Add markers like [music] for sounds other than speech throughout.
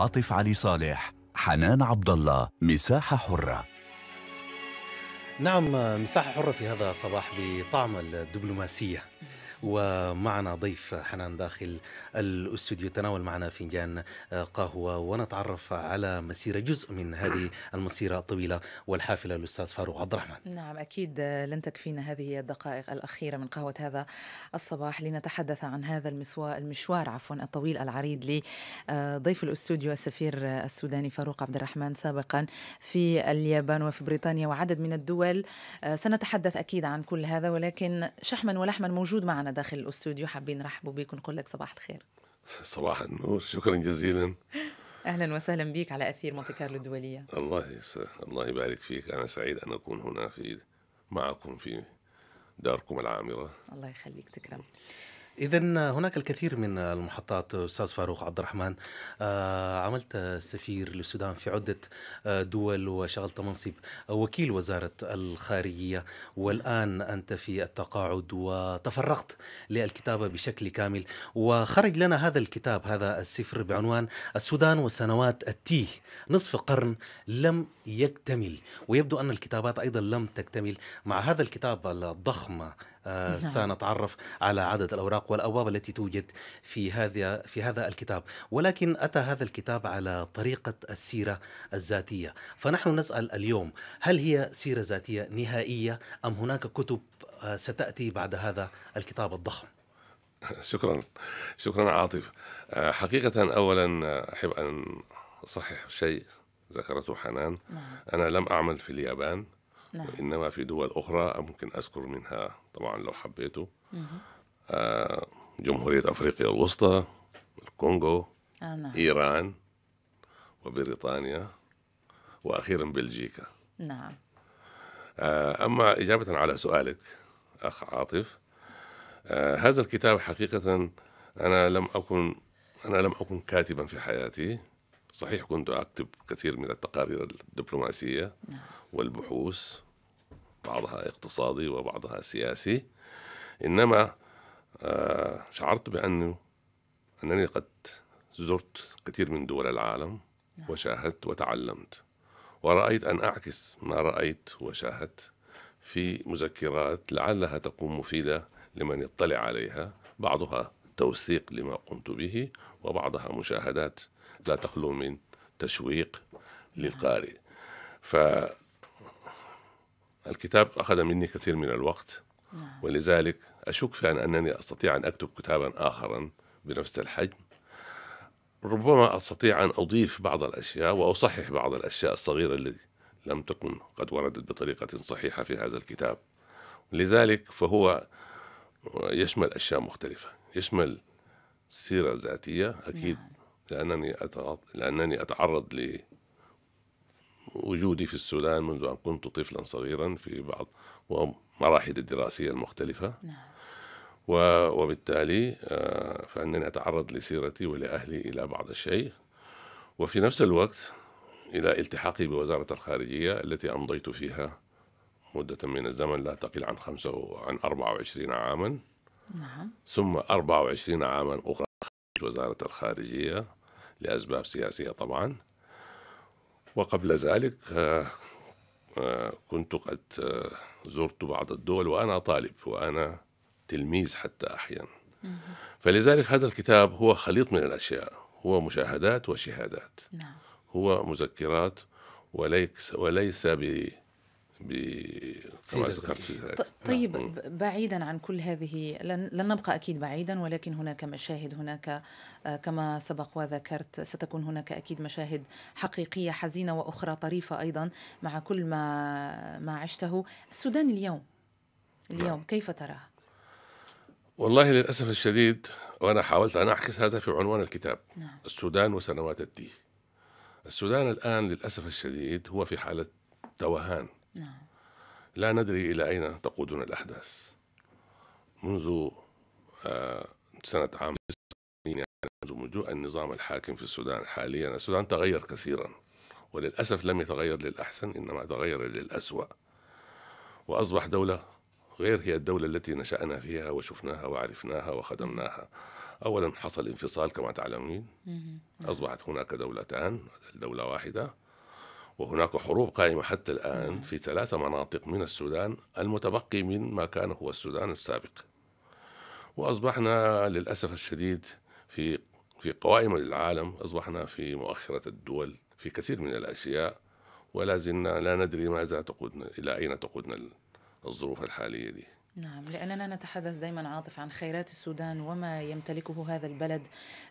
عاطف علي صالح حنان عبد الله مساحة حرة نعم مساحة حرة في هذا الصباح بطعم الدبلوماسية ومعنا ضيف حنان داخل الاستوديو تناول معنا فنجان آه، قهوه ونتعرف على مسيره جزء من هذه المسيره الطويله والحافله الاستاذ فاروق عبد الرحمن. نعم اكيد آه، لن تكفينا هذه الدقائق الاخيره من قهوه هذا الصباح لنتحدث عن هذا المسوار المشوار عفوا الطويل العريض لضيف الاستوديو السفير السوداني فاروق عبد الرحمن سابقا في اليابان وفي بريطانيا وعدد من الدول آه، سنتحدث اكيد عن كل هذا ولكن شحما ولحما موجود معنا داخل الاستوديو حابين نرحبوا بك ونقول لك صباح الخير صباح النور شكرا جزيلا اهلا وسهلا بك على اثير مونتي كارلو الدوليه الله يسر. الله يبارك فيك انا سعيد ان اكون هنا في معكم في داركم العامره الله يخليك تكرم إذا هناك الكثير من المحطات أستاذ فاروق عبد الرحمن آه، عملت سفير للسودان في عدة آه، دول وشغلت منصب وكيل وزارة الخارجية والآن أنت في التقاعد وتفرغت للكتابة بشكل كامل وخرج لنا هذا الكتاب هذا السفر بعنوان السودان وسنوات التيه نصف قرن لم يكتمل ويبدو أن الكتابات أيضا لم تكتمل مع هذا الكتاب الضخم آه، نعم. سنتعرف على عدد الأوراق والأبواب التي توجد في هذا في هذا الكتاب ولكن أتى هذا الكتاب على طريقة السيرة الذاتية فنحن نسأل اليوم هل هي سيرة ذاتية نهائية أم هناك كتب آه، ستأتي بعد هذا الكتاب الضخم [laughs] شكرا شكرا عاطف آه، حقيقة أولا أحب أن أصحح شيء ذكرته حنان نعم. أنا لم أعمل في اليابان نعم. إنما في دول أخرى ممكن أذكر منها طبعا لو حبيته آه جمهورية أفريقيا الوسطى الكونغو آه نعم. إيران وبريطانيا وأخيرا بلجيكا نعم آه أما إجابة على سؤالك أخ عاطف آه هذا الكتاب حقيقة أنا لم أكن أنا لم أكن كاتبا في حياتي صحيح كنت أكتب كثير من التقارير الدبلوماسية نعم. والبحوث بعضها اقتصادي وبعضها سياسي إنما آه، شعرت بأنه أنني قد زرت كثير من دول العالم نعم. وشاهدت وتعلمت ورأيت أن أعكس ما رأيت وشاهدت في مذكرات لعلها تكون مفيدة لمن يطلع عليها بعضها توثيق لما قمت به وبعضها مشاهدات لا تخلو من تشويق نعم. للقارئ ف الكتاب أخذ مني كثير من الوقت نعم. ولذلك أشك في أنني أستطيع أن أكتب كتابا آخرا بنفس الحجم ربما أستطيع أن أضيف بعض الأشياء وأصحح بعض الأشياء الصغيرة التي لم تكن قد وردت بطريقة صحيحة في هذا الكتاب لذلك فهو يشمل أشياء مختلفة يشمل سيرة ذاتية أكيد نعم. لأنني, أتعرض لأنني أتعرض وجودي في السودان منذ أن كنت طفلا صغيرا في بعض مراحل الدراسية المختلفة نعم. وبالتالي آه، فأنني أتعرض لسيرتي ولأهلي إلى بعض الشيء وفي نفس الوقت إلى التحاقي بوزارة الخارجية التي أمضيت فيها مدة من الزمن لا تقل عن خمسة عن 24 عاما نعم. ثم 24 عاما أخرى وزارة الخارجية لأسباب سياسية طبعا وقبل ذلك آه، آه، كنت قد آه، زرت بعض الدول وأنا طالب وأنا تلميذ حتى أحيانا فلذلك هذا الكتاب هو خليط من الأشياء هو مشاهدات وشهادات نعم. هو مذكرات وليس وليس نعم. طيب بعيدا عن كل هذه لن, لن نبقى اكيد بعيدا ولكن هناك مشاهد هناك آه، كما سبق وذكرت ستكون هناك اكيد مشاهد حقيقيه حزينه واخرى طريفه ايضا مع كل ما ما عشته السودان اليوم اليوم نعم. كيف تراه؟ والله للاسف الشديد وانا حاولت ان اعكس هذا في عنوان الكتاب نعم. السودان وسنوات التيه السودان الان للاسف الشديد هو في حاله توهان نعم لا ندري إلى أين تقودنا الأحداث منذ آه، سنة عام يعني منذ مجوء النظام الحاكم في السودان حاليا السودان تغير كثيرا وللأسف لم يتغير للأحسن إنما تغير للأسوأ وأصبح دولة غير هي الدولة التي نشأنا فيها وشفناها وعرفناها وخدمناها أولا حصل انفصال كما تعلمين أصبحت هناك دولتان دولة واحدة وهناك حروب قائمة حتى الآن نعم. في ثلاثة مناطق من السودان المتبقي من ما كان هو السودان السابق وأصبحنا للأسف الشديد في في قوائم العالم أصبحنا في مؤخرة الدول في كثير من الأشياء ولا زلنا لا ندري ماذا تقودنا إلى أين تقودنا الظروف الحالية دي نعم لأننا نتحدث دائما عاطف عن خيرات السودان وما يمتلكه هذا البلد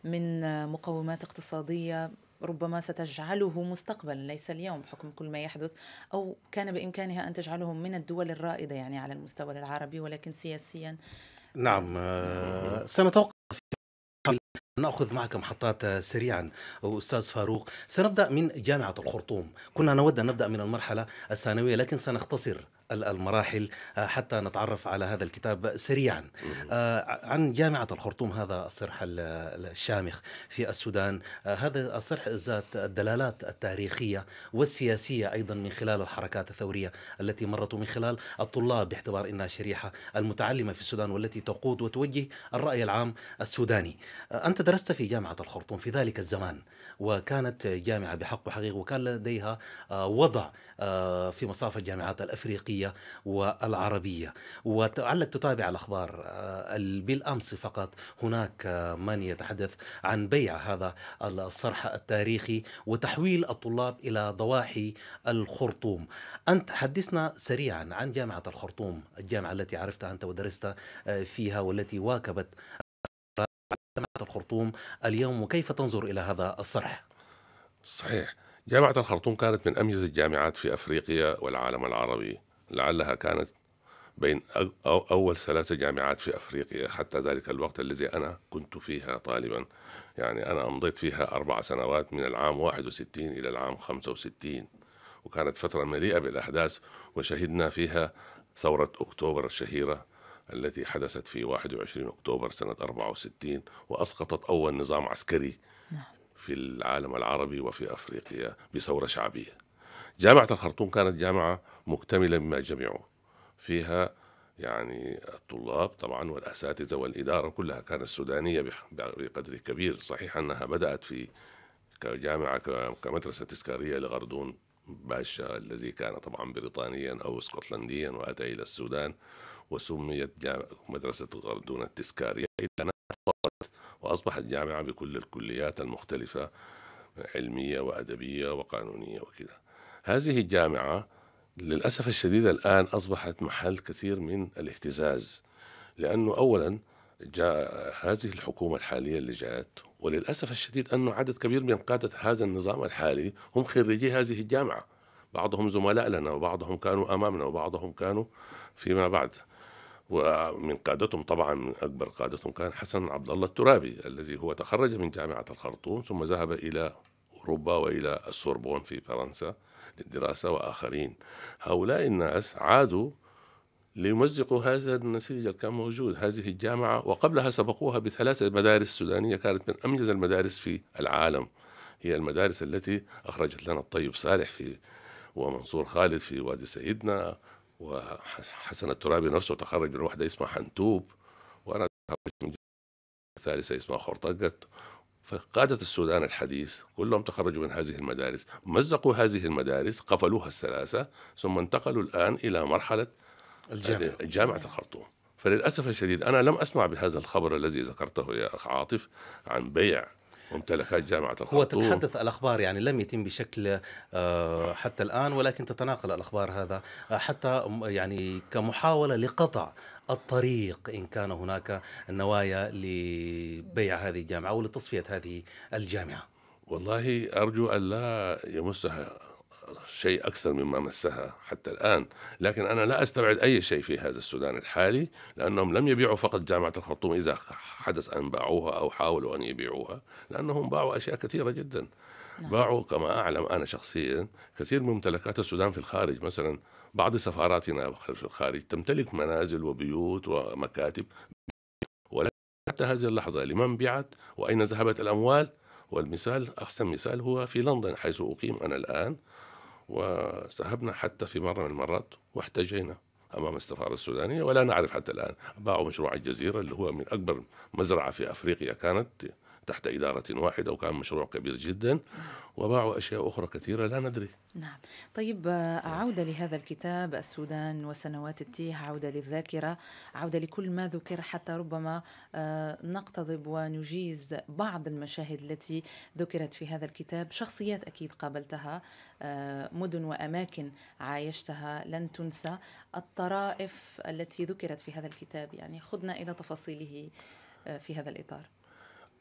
من مقومات اقتصادية ربما ستجعله مستقبلا ليس اليوم بحكم كل ما يحدث أو كان بإمكانها أن تجعله من الدول الرائدة يعني على المستوى العربي ولكن سياسيا نعم آه، آه، سنتوقف ناخذ معك محطات آه، سريعا استاذ فاروق سنبدا من جامعه الخرطوم كنا نود ان نبدا من المرحله الثانويه لكن سنختصر المراحل آه، حتى نتعرف على هذا الكتاب سريعا آه، عن جامعة الخرطوم هذا الصرح الشامخ في السودان هذا الصرح ذات الدلالات التاريخية والسياسية أيضا من خلال الحركات الثورية التي مرت من خلال الطلاب باعتبار أنها شريحة المتعلمة في السودان والتي تقود وتوجه الرأي العام السوداني أنت درست في جامعة الخرطوم في ذلك الزمان وكانت جامعة بحق وحقيقة وكان لديها آه، وضع آه، في مصاف الجامعات الأفريقية والعربية وتعلق تتابع الأخبار آه، بالأمس فقط هناك من يتحدث عن بيع هذا الصرح التاريخي وتحويل الطلاب إلى ضواحي الخرطوم أنت حدثنا سريعا عن جامعة الخرطوم الجامعة التي عرفتها أنت ودرست فيها والتي واكبت جامعة الخرطوم اليوم وكيف تنظر إلى هذا الصرح؟ صحيح جامعة الخرطوم كانت من أميز الجامعات في أفريقيا والعالم العربي لعلها كانت بين أول ثلاث جامعات في أفريقيا حتى ذلك الوقت الذي أنا كنت فيها طالبا يعني أنا أمضيت فيها أربع سنوات من العام 61 إلى العام 65 وكانت فترة مليئة بالأحداث وشهدنا فيها ثورة أكتوبر الشهيرة التي حدثت في 21 أكتوبر سنة 64 وأسقطت أول نظام عسكري نعم. في العالم العربي وفي أفريقيا بثورة شعبية جامعة الخرطوم كانت جامعة مكتملة مما جمعه فيها يعني الطلاب طبعا والأساتذة والإدارة كلها كانت سودانية بقدر كبير صحيح أنها بدأت في كجامعة كمدرسة تذكارية لغردون باشا الذي كان طبعا بريطانيا أو اسكتلنديا وأتى إلى السودان وسميت مدرسة غردون التذكارية إلى وأصبحت جامعة بكل الكليات المختلفة علمية وأدبية وقانونية وكذا هذه الجامعة للأسف الشديد الآن أصبحت محل كثير من الاهتزاز لأنه أولا جاء هذه الحكومة الحالية اللي جاءت وللأسف الشديد أنه عدد كبير من قادة هذا النظام الحالي هم خريجي هذه الجامعة بعضهم زملاء لنا وبعضهم كانوا أمامنا وبعضهم كانوا فيما بعد ومن قادتهم طبعا من اكبر قادتهم كان حسن عبد الله الترابي الذي هو تخرج من جامعه الخرطوم ثم ذهب الى اوروبا والى السوربون في فرنسا للدراسه واخرين هؤلاء الناس عادوا ليمزقوا هذا النسيج اللي كان موجود هذه الجامعة وقبلها سبقوها بثلاث مدارس سودانية كانت من أميز المدارس في العالم هي المدارس التي أخرجت لنا الطيب صالح في ومنصور خالد في وادي سيدنا وحسن الترابي نفسه تخرج من واحدة اسمها حنتوب وأنا تخرجت من ثالثة اسمها خرطقت فقادة السودان الحديث كلهم تخرجوا من هذه المدارس مزقوا هذه المدارس قفلوها الثلاثة ثم انتقلوا الآن إلى مرحلة الجامعة جامعة الخرطوم فللأسف الشديد أنا لم أسمع بهذا الخبر الذي ذكرته يا أخ عاطف عن بيع ممتلكات جامعة الخرطوم وتتحدث الأخبار يعني لم يتم بشكل آه، حتى الآن ولكن تتناقل الأخبار هذا آه، حتى يعني كمحاولة لقطع الطريق إن كان هناك نوايا لبيع هذه الجامعة أو لتصفية هذه الجامعة والله أرجو أن لا يمسها شيء أكثر مما مسها حتى الآن لكن أنا لا أستبعد أي شيء في هذا السودان الحالي لأنهم لم يبيعوا فقط جامعة الخرطوم إذا حدث أن باعوها أو حاولوا أن يبيعوها لأنهم باعوا أشياء كثيرة جدا نعم. باعوا كما أعلم أنا شخصيا كثير من ممتلكات السودان في الخارج مثلا بعض سفاراتنا في الخارج تمتلك منازل وبيوت ومكاتب ولكن حتى هذه اللحظة لمن بيعت وأين ذهبت الأموال والمثال أحسن مثال هو في لندن حيث أقيم أنا الآن وذهبنا حتى في مرة من المرات واحتجينا امام السفاره السودانيه ولا نعرف حتى الان باعوا مشروع الجزيره اللي هو من اكبر مزرعه في افريقيا كانت تحت إدارة واحدة وكان مشروع كبير جدا وباعوا أشياء أخرى كثيرة لا ندري نعم طيب عودة لهذا الكتاب السودان وسنوات التيه عودة للذاكرة عودة لكل ما ذكر حتى ربما آه، نقتضب ونجيز بعض المشاهد التي ذكرت في هذا الكتاب شخصيات أكيد قابلتها آه، مدن وأماكن عايشتها لن تنسى الطرائف التي ذكرت في هذا الكتاب يعني خذنا إلى تفاصيله آه، في هذا الإطار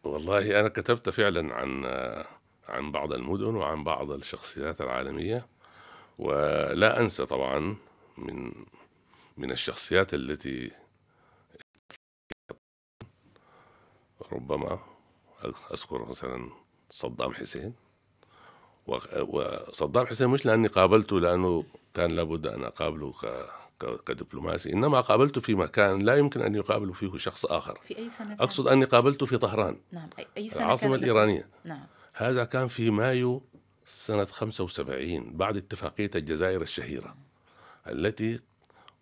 والله أنا كتبت فعلًا عن عن بعض المدن وعن بعض الشخصيات العالمية، ولا أنسى طبعًا من من الشخصيات التي ربما أذكر مثلًا صدام حسين وصدام حسين مش لأني قابلته لأنه كان لابد أن أقابله ك كدبلوماسي إنما قابلته في مكان لا يمكن أن يقابل فيه شخص آخر في أي سنة أقصد أني قابلته في طهران نعم أي سنة العاصمة الإيرانية نعم هذا كان في مايو سنة 75 بعد اتفاقية الجزائر الشهيرة التي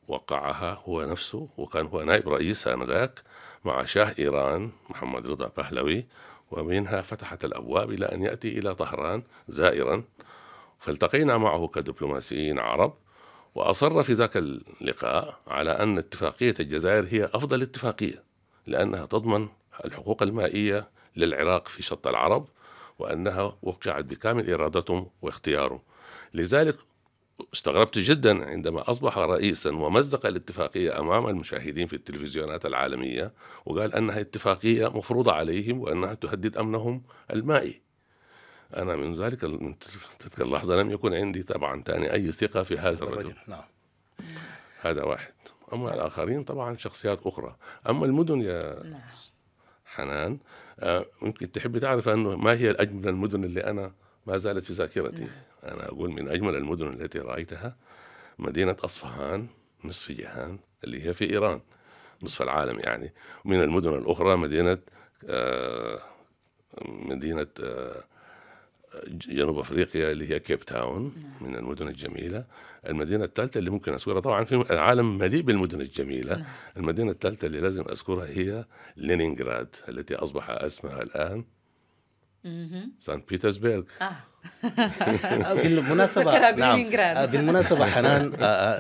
وقعها هو نفسه وكان هو نائب رئيس آنذاك مع شاه إيران محمد رضا بهلوي ومنها فتحت الأبواب إلى أن يأتي إلى طهران زائرا فالتقينا معه كدبلوماسيين عرب وأصر في ذاك اللقاء على أن اتفاقية الجزائر هي أفضل اتفاقية لأنها تضمن الحقوق المائية للعراق في شط العرب وأنها وقعت بكامل إرادتهم واختيارهم لذلك استغربت جدا عندما أصبح رئيسا ومزق الاتفاقية أمام المشاهدين في التلفزيونات العالمية وقال أنها اتفاقية مفروضة عليهم وأنها تهدد أمنهم المائي أنا من ذلك من تلك اللحظة لم يكن عندي طبعا ثاني أي ثقة في هذا الرجل نعم هذا واحد أما الآخرين طبعا شخصيات أخرى أما المدن يا نعم. حنان ممكن آه، تحبي تعرف أنه ما هي أجمل المدن اللي أنا ما زالت في ذاكرتي نعم. أنا أقول من أجمل المدن التي رأيتها مدينة أصفهان نصف جهان اللي هي في إيران نصف العالم يعني ومن المدن الأخرى مدينة آه مدينة آه جنوب افريقيا اللي هي كيب تاون نعم. من المدن الجميله المدينه الثالثه اللي ممكن اذكرها طبعا في العالم مليء بالمدن الجميله نعم. المدينه الثالثه اللي لازم اذكرها هي لينينغراد التي اصبح اسمها الان سان بيترسبرغ آه. آه، بالمناسبة نعم آه، بالمناسبة حنان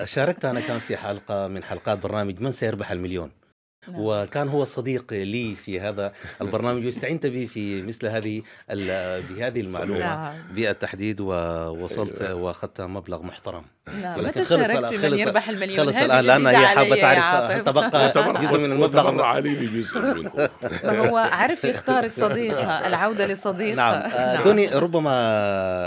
شاركت أنا كان في حلقة من حلقات برنامج من سيربح المليون نعم. وكان هو صديق لي في هذا البرنامج واستعنت به في مثل هذه بهذه المعلومه نعم. بالتحديد ووصلت أيوة. واخذت مبلغ محترم نعم ولكن خلص الان خلص يربح المليون خلص الان لان هي حابه تعرف [laughs] [laughs] تبقى جزء من المبلغ جزء [laughs] هو عرف يختار الصديق العوده للصديق نعم. آه، نعم دوني ربما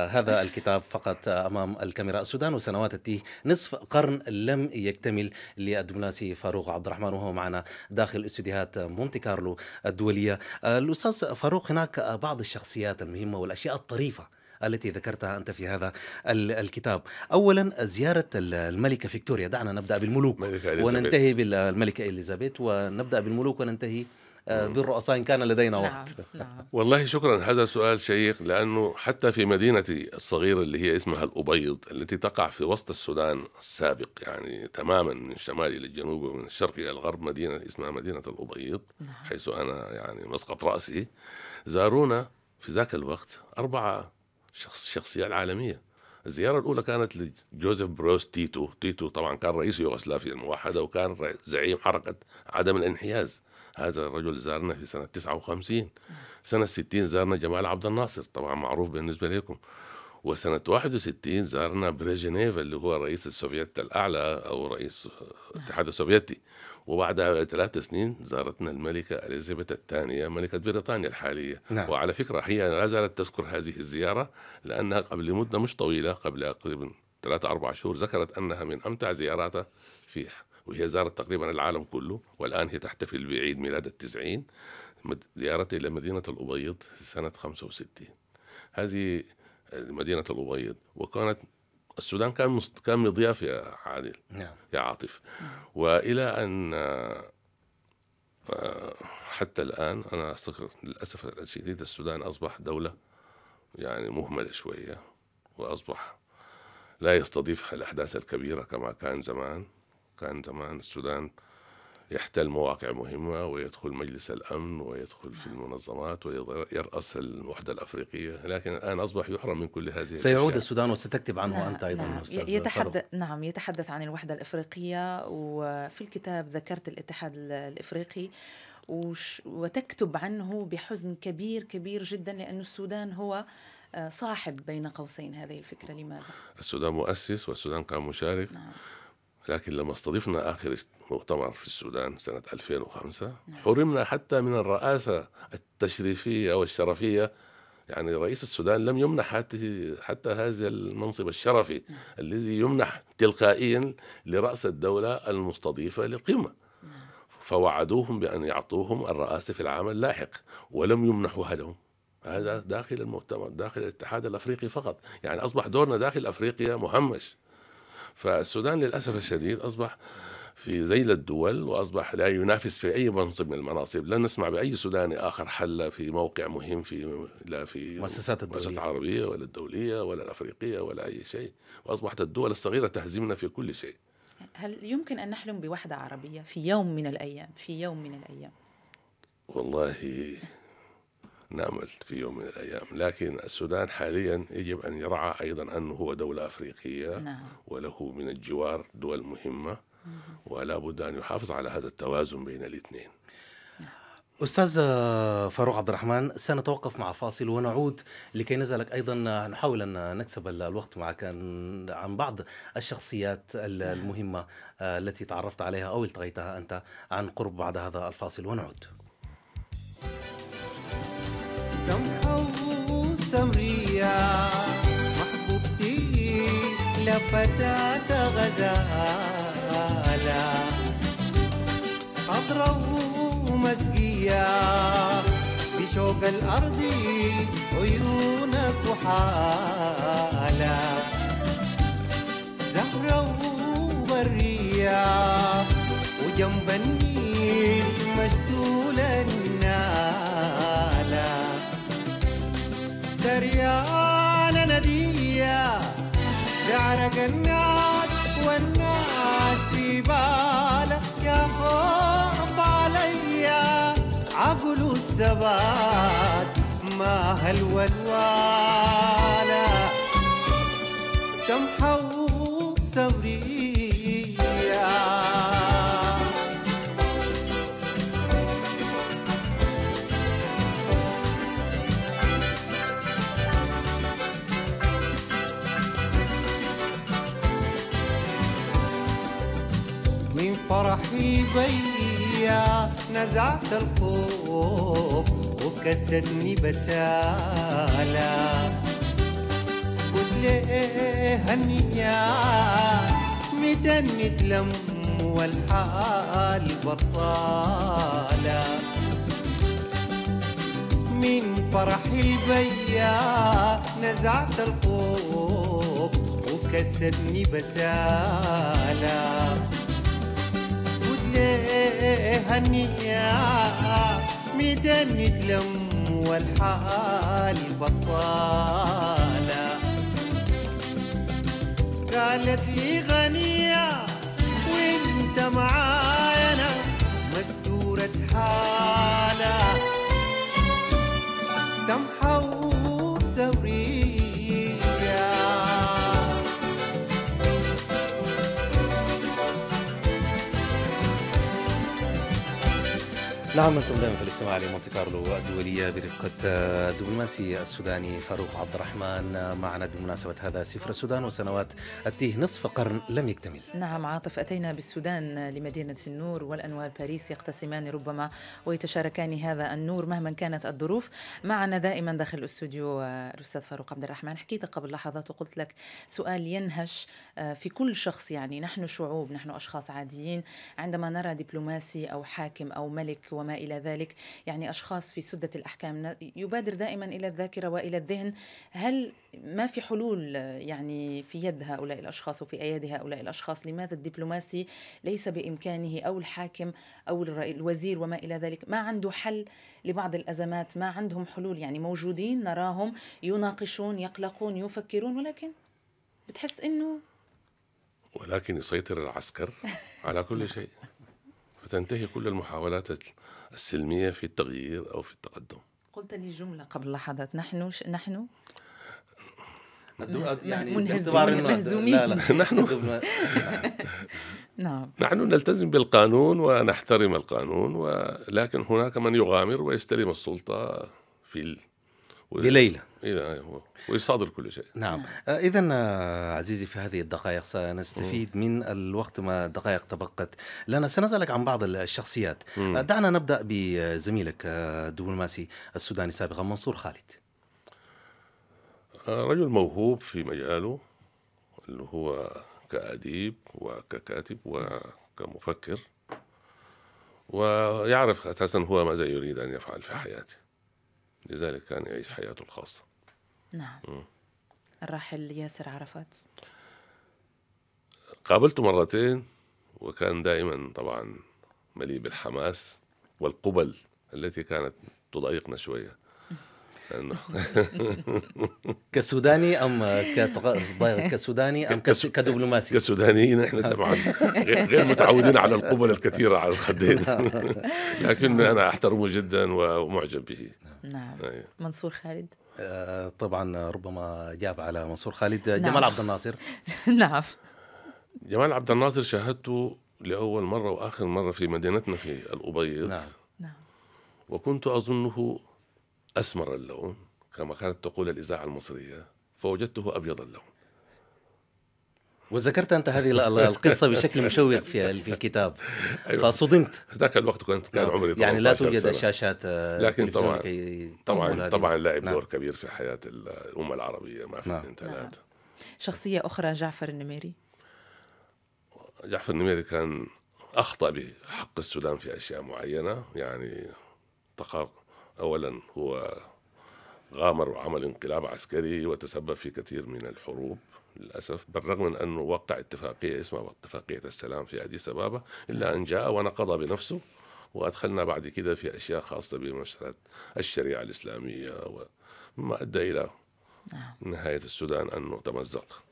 هذا الكتاب فقط امام الكاميرا السودان وسنوات التيه نصف قرن لم يكتمل للدبلوماسي فاروق عبد الرحمن وهو معنا داخل استديوهات مونتي كارلو الدوليه آه، الاستاذ فاروق هناك بعض الشخصيات المهمه والاشياء الطريفه التي ذكرتها انت في هذا الكتاب اولا زياره الملكه فيكتوريا دعنا نبدا بالملوك وننتهي بالملكه اليزابيث ونبدا بالملوك وننتهي آه، بالرؤساء إن كان لدينا نعم، وقت نعم. نعم. [laughs] والله شكرا هذا سؤال شيق لأنه حتى في مدينتي الصغيرة اللي هي اسمها الأبيض التي تقع في وسط السودان السابق يعني تماما من الشمال إلى الجنوب ومن الشرق إلى الغرب مدينة اسمها مدينة الأبيض نعم. حيث أنا يعني مسقط رأسي زارونا في ذاك الوقت أربعة شخص شخصيات عالمية الزيارة الأولى كانت لجوزيف بروس تيتو تيتو طبعا كان رئيس يوغوسلافيا الموحدة وكان زعيم حركة عدم الانحياز هذا الرجل زارنا في سنة 59 سنة 60 زارنا جمال عبد الناصر طبعا معروف بالنسبة لكم وسنة 61 زارنا بريجينيف اللي هو رئيس السوفيت الأعلى أو رئيس نعم. الاتحاد السوفيتي وبعدها ثلاث سنين زارتنا الملكة إليزابيث الثانية ملكة بريطانيا الحالية نعم. وعلى فكرة هي لا زالت تذكر هذه الزيارة لأنها قبل مدة مش طويلة قبل تقريبا ثلاثة أربع شهور ذكرت أنها من أمتع زياراتها في وهي زارت تقريبا العالم كله والآن هي تحتفل بعيد ميلاد التسعين زيارتي إلى مدينة الأبيض سنة 65 هذه مدينه الابيض وكانت السودان كان مست... كان مضياف يا عادل نعم. يا عاطف والى ان آه، حتى الان انا أستقر للاسف الشديد السودان اصبح دوله يعني مهمله شويه واصبح لا يستضيف الاحداث الكبيره كما كان زمان كان زمان السودان يحتل مواقع مهمة ويدخل مجلس الأمن ويدخل في المنظمات ويرأس الوحدة الأفريقية لكن الآن أصبح يحرم من كل هذه سيعود الأشياء. السودان وستكتب عنه نعم أنت أيضا نعم. يتحدث نعم يتحدث عن الوحدة الأفريقية وفي الكتاب ذكرت الاتحاد الأفريقي وش وتكتب عنه بحزن كبير كبير جدا لأن السودان هو آه، صاحب بين قوسين هذه الفكرة لماذا؟ السودان مؤسس والسودان كان مشارك نعم. لكن لما استضفنا آخر مؤتمر في السودان سنة 2005 نعم. حرمنا حتى من الرئاسة التشريفية والشرفية يعني رئيس السودان لم يمنح حتى, حتى هذا المنصب الشرفي نعم. الذي يمنح تلقائيا لرأس الدولة المستضيفة للقمة نعم. فوعدوهم بأن يعطوهم الرئاسة في العام اللاحق ولم يمنحوها لهم هذا داخل المؤتمر داخل الاتحاد الافريقي فقط يعني اصبح دورنا داخل افريقيا مهمش فالسودان للأسف الشديد أصبح في ذيل الدول واصبح لا ينافس في اي منصب من المناصب، لن نسمع باي سوداني اخر حل في موقع مهم في لا في مؤسسات الدوليه العربيه ولا الدوليه ولا الافريقيه ولا اي شيء، واصبحت الدول الصغيره تهزمنا في كل شيء. هل يمكن ان نحلم بوحده عربيه في يوم من الايام، في يوم من الايام؟ والله نأمل في يوم من الأيام لكن السودان حاليا يجب أن يرعى أيضا أنه هو دولة أفريقية نعم. وله من الجوار دول مهمة ولا بد أن يحافظ على هذا التوازن بين الاثنين نعم. أستاذ فاروق عبد الرحمن سنتوقف مع فاصل ونعود لكي نسألك أيضا نحاول أن نكسب الوقت معك عن بعض الشخصيات المهمة التي تعرفت عليها أو التقيتها أنت عن قرب بعد هذا الفاصل ونعود سمحو سمرية محبوبتي لفتاة غزالة خضرة ومزقية بشوق الأرض عيونك وحالة انا جنات والناس في بالك يا خوف عليا عقل الثبات ما هالولوالة سمحوا فرحي بيا نزعت الخوف وكستني بسالة قلت ليه هنيا متنت لم والحال بطالة من فرح البيا نزعت الخوف وكسدني بسالة ليلة هنية ميتين نتلم والحال بطالة قالت لي غنية وانت معايا انا مستورة حالة نعم انتم دائما في الاستماع لمونتي كارلو الدوليه برفقه الدبلوماسي السوداني فاروق عبد الرحمن معنا بمناسبه هذا سفر السودان وسنوات اتيه نصف قرن لم يكتمل. نعم عاطف اتينا بالسودان لمدينه النور والانوار باريس يقتسمان ربما ويتشاركان هذا النور مهما كانت الظروف. معنا دائما داخل الاستوديو الاستاذ فاروق عبد الرحمن حكيت قبل لحظات وقلت لك سؤال ينهش آه، في كل شخص يعني نحن شعوب نحن اشخاص عاديين عندما نرى دبلوماسي او حاكم او ملك وما إلى ذلك يعني أشخاص في سدة الأحكام يبادر دائما إلى الذاكرة وإلى الذهن هل ما في حلول يعني في يد هؤلاء الأشخاص وفي أيادي هؤلاء الأشخاص لماذا الدبلوماسي ليس بإمكانه أو الحاكم أو الوزير وما إلى ذلك ما عنده حل لبعض الأزمات ما عندهم حلول يعني موجودين نراهم يناقشون يقلقون يفكرون ولكن بتحس انه ولكن يسيطر العسكر على كل [laughs] شيء تنتهي كل المحاولات السلمية في التغيير أو في التقدم قلت لي جملة قبل لحظات نحن ش... نحن يعني لا لا [laughs] نحن [laughs] نعم نحن نلتزم بالقانون ونحترم القانون ولكن هناك من يغامر ويستلم السلطة في ال... بليلة اذا ويصادر كل شيء نعم آه، اذا آه، عزيزي في هذه الدقائق سنستفيد من الوقت ما دقائق تبقت لنا سنسالك عن بعض الشخصيات آه، دعنا نبدا بزميلك الدبلوماسي السوداني سابقا منصور خالد رجل موهوب في مجاله اللي هو كأديب وككاتب وكمفكر ويعرف أساسا هو ماذا يريد أن يفعل في حياته لذلك كان يعيش حياته الخاصة نعم الراحل ياسر عرفات قابلته مرتين وكان دائما طبعا مليء بالحماس والقبل التي كانت تضايقنا شويه لانه [laughs] كسوداني ام كسوداني ام كدبلوماسي كسودانيين احنا [laughs] طبعا غير متعودين على القبل الكثيره على الخدين [laughs] لكن انا احترمه جدا ومعجب به نعم منصور خالد آه، طبعا ربما جاب على منصور خالد نعم. جمال عبد الناصر [laughs] نعم جمال عبد الناصر شاهدته لأول مرة وآخر مرة في مدينتنا في الأبيض نعم, نعم. وكنت أظنه أسمر اللون كما كانت تقول الإذاعة المصرية فوجدته أبيض اللون وذكرت انت هذه القصه بشكل مشوق في في الكتاب أيوة. فصدمت ذاك الوقت كنت كان نعم. عمري يعني لا توجد شاشات آه، لكن طبعا طبعا طبعا لعب نعم. دور كبير في حياه الامه العربيه ما في نعم. نعم. شخصيه اخرى جعفر النميري جعفر النميري كان اخطا بحق السودان في اشياء معينه يعني اولا هو غامر وعمل انقلاب عسكري وتسبب في كثير من الحروب للأسف بالرغم من أنه وقع اتفاقية اسمها اتفاقية السلام في أديس أبابا إلا أن جاء ونقض بنفسه وأدخلنا بعد كده في أشياء خاصة بمسألة الشريعة الإسلامية وما أدى إلى نعم. نهاية السودان أنه تمزق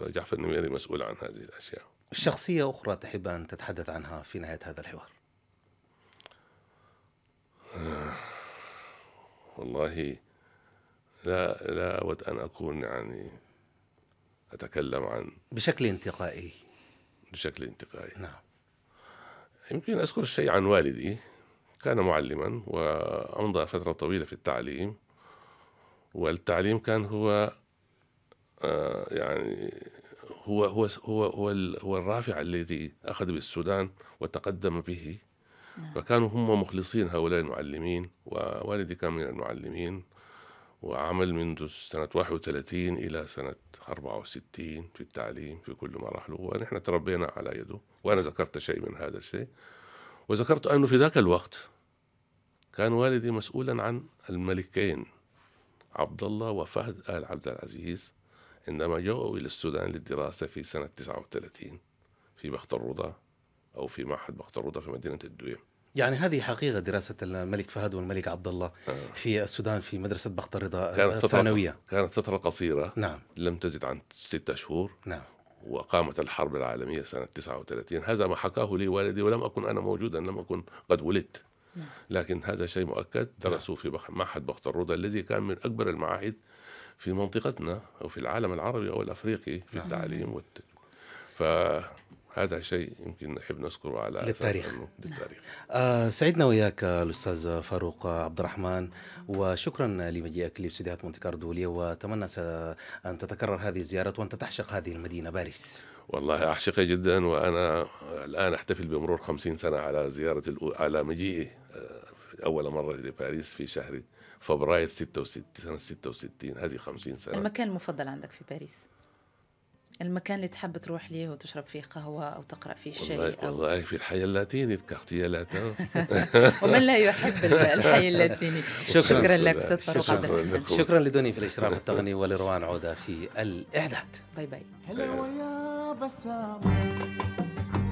فجعفر النميري مسؤول عن هذه الأشياء شخصية أخرى تحب أن تتحدث عنها في نهاية هذا الحوار والله لا لا أود أن أكون يعني أتكلم عن بشكل انتقائي بشكل انتقائي نعم يمكن أذكر الشيء عن والدي كان معلما وأمضى فترة طويلة في التعليم والتعليم كان هو آه، يعني هو هو هو هو, هو الرافع الذي اخذ بالسودان وتقدم به نعم. فكانوا هم مخلصين هؤلاء المعلمين ووالدي كان من المعلمين وعمل منذ سنة 31 إلى سنة 64 في التعليم في كل مراحله ونحن تربينا على يده وأنا ذكرت شيء من هذا الشيء وذكرت أنه في ذاك الوقت كان والدي مسؤولا عن الملكين عبد الله وفهد آل عبد العزيز عندما جاءوا إلى السودان للدراسة في سنة 39 في بخت الرضا أو في معهد بخت الرضا في مدينة الدويم يعني هذه حقيقه دراسه الملك فهد والملك عبد الله آه. في السودان في مدرسه بخت الرضا آه، كانت الثانويه كانت فتره قصيره نعم لم تزد عن ستة شهور نعم وقامت الحرب العالميه سنه 39 هذا ما حكاه لي والدي ولم اكن انا موجودا لم اكن قد ولدت نعم. لكن هذا شيء مؤكد نعم. درسوا في معهد بخت الرضا الذي كان من اكبر المعاهد في منطقتنا او في العالم العربي او الافريقي في نعم. التعليم والت... ف هذا شيء يمكن نحب نذكره على للتاريخ للتاريخ آه سعدنا وياك الاستاذ فاروق عبد الرحمن وشكرا لمجيئك لاستديوهات مونتي كاردو واتمنى ان تتكرر هذه الزياره وانت تحشق هذه المدينه باريس والله اعشقها جدا وانا الان احتفل بمرور 50 سنه على زياره على مجيئي آه، اول مره لباريس في شهر فبراير 66 سنه 66 هذه 50 سنه المكان المفضل عندك في باريس المكان اللي تحب تروح ليه وتشرب فيه قهوة أو تقرأ فيه شيء والله, أو... والله في الحي اللاتيني كارتيه [laughs] ومن لا يحب الحي اللاتيني [laughs] شكرا, شكرا لك أستاذ فاروق عبد الرحمن شكرا لدوني في الإشراف التقني ولروان عودة في الإعداد باي باي هلا يا بسام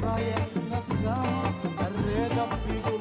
رايح نسام الرضا فيك